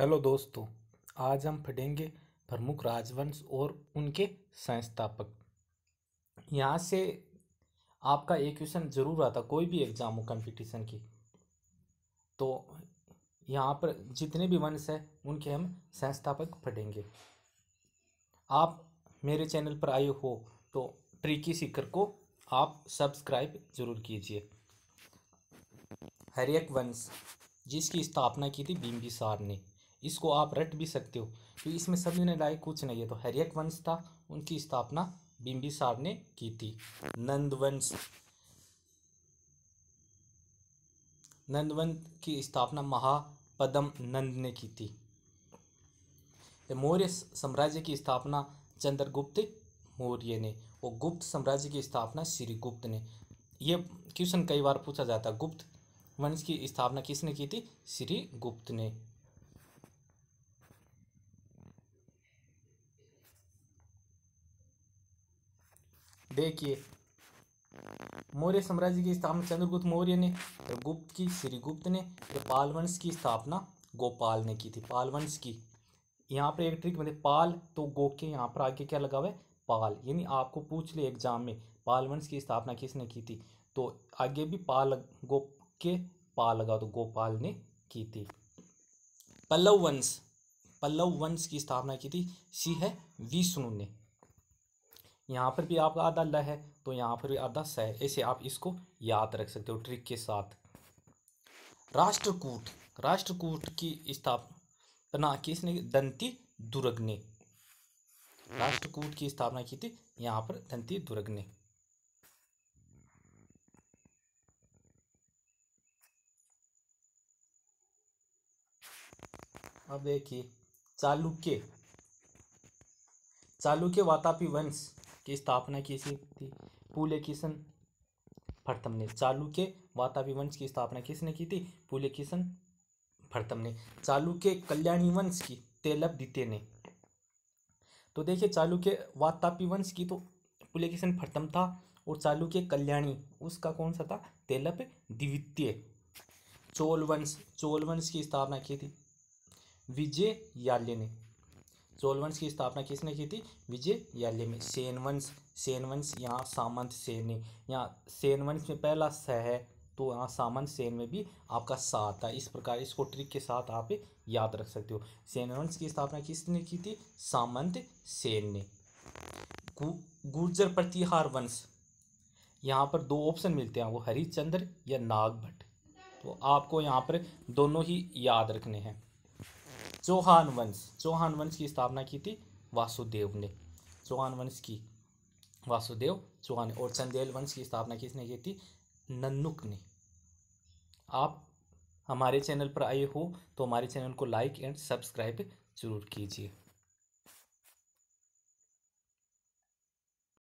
hello दोस्तों आज हम पढ़ेंगे प्रमुख राजवंश और उनके संस्थापक यहाँ से आपका एक क्वेश्चन ज़रूर आता कोई भी एग्ज़ाम हो कंपटीशन की तो यहाँ पर जितने भी वंश हैं उनके हम संस्थापक पढ़ेंगे आप मेरे चैनल पर आए हो तो ट्रिकी सीकर को आप सब्सक्राइब जरूर कीजिए हरियक वंश जिसकी स्थापना की थी बिम्बिसार ने इसको आप रट भी सकते हो तो इसमें सभी ने लाई कुछ नहीं है तो हरियक वंश था उनकी स्थापना बिंबिसार ने की थी नंद वंश नंदवंत की स्थापना महापदम नंद ने की थी मौर्य साम्राज्य की स्थापना चंद्रगुप्त मौर्य ने और गुप्त साम्राज्य की स्थापना श्रीगुप्त ने यह क्वेश्चन कई बार पूछा जाता गुप्त वंश की स्थापना किसने की थी श्री गुप्त ने देखिए मौर्य साम्राज्य की स्थापना चंद्रगुप्त मौर्य ने और गुप्त की श्रीगुप्त ने और पालवंश की स्थापना गोपाल ने की थी पालवंश की यहाँ पर एक ट्रिक मतलब पाल तो गो के यहाँ पर आगे क्या लगा हुआ है पाल यानी आपको पूछ ले एग्जाम में पालवंश की स्थापना किसने की थी तो आगे भी पाल गो के पाल लगा तो गोपाल ने की थी पल्लव वंश पल्लव वंश की स्थापना की थी सी है विष्णु ने यहाँ पर भी आपका आधा ल है तो यहाँ पर भी आधा स है ऐसे आप इसको याद रख सकते हो ट्रिक के साथ राष्ट्रकूट राष्ट्रकूट की स्थापना किसने दंती दुर्ग ने राष्ट्रकूट की स्थापना की थी यहाँ पर दंती दुर्ग ने अब देखिए चालुक्य चालुक्य वातापी वंश की स्थापना की थी किशन भरतम ने चालुक्य वंश की स्थापना किसने की थी किशन भरतम ने चालुक्य कल्याणी वंश की तेलब द्वितीय ने तो देखिए चालुक्य वातापी वंश की तो किशन भरतम था और चालुक्य कल्याणी उसका कौन सा था तेलप द्वितीय चोल वंश चोल वंश की स्थापना की थी विजय याल्य ने सोलवंश की स्थापना किसने की थी विजय याल्य में सेनवंश सेनवंश यहाँ सामंत सेन यहाँ सेनवंश में पहला स है तो यहाँ सामंत सेन में भी आपका सा आता है इस प्रकार इसको ट्रिक के साथ आप याद रख सकते हो सेनवंश की स्थापना किसने की थी सामंत सेन ने गु, गुर्जर प्रतिहार वंश यहाँ पर दो ऑप्शन मिलते हैं वो हरिचंद्र या नागभट्ट तो आपको यहाँ पर दोनों ही याद रखने हैं चौहान वंश चौहान वंश की स्थापना की थी वासुदेव ने चौहान वंश की वासुदेव चौहान और चंदेल वंश की स्थापना किसने की थी नन्नुक ने आप हमारे चैनल पर आए हो तो हमारे चैनल को लाइक एंड सब्सक्राइब जरूर कीजिए